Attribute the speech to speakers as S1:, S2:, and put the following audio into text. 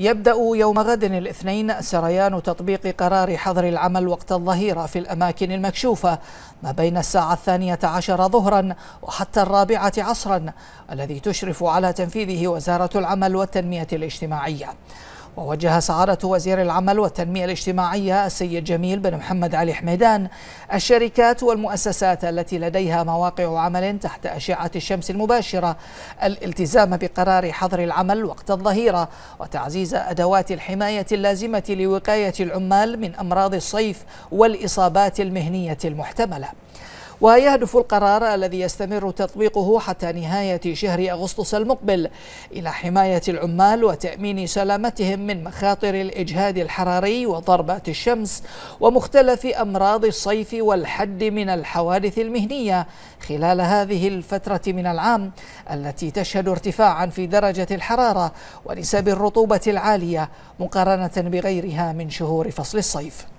S1: يبدأ يوم غد الاثنين سريان تطبيق قرار حظر العمل وقت الظهيرة في الأماكن المكشوفة ما بين الساعة الثانية عشر ظهرا وحتى الرابعة عصرا الذي تشرف على تنفيذه وزارة العمل والتنمية الاجتماعية ووجه سعادة وزير العمل والتنمية الاجتماعية السيد جميل بن محمد علي حميدان الشركات والمؤسسات التي لديها مواقع عمل تحت أشعة الشمس المباشرة الالتزام بقرار حظر العمل وقت الظهيرة وتعزيز أدوات الحماية اللازمة لوقاية العمال من أمراض الصيف والإصابات المهنية المحتملة ويهدف القرار الذي يستمر تطبيقه حتى نهاية شهر أغسطس المقبل إلى حماية العمال وتأمين سلامتهم من مخاطر الإجهاد الحراري وضربات الشمس ومختلف أمراض الصيف والحد من الحوادث المهنية خلال هذه الفترة من العام التي تشهد ارتفاعا في درجة الحرارة ونسب الرطوبة العالية مقارنة بغيرها من شهور فصل الصيف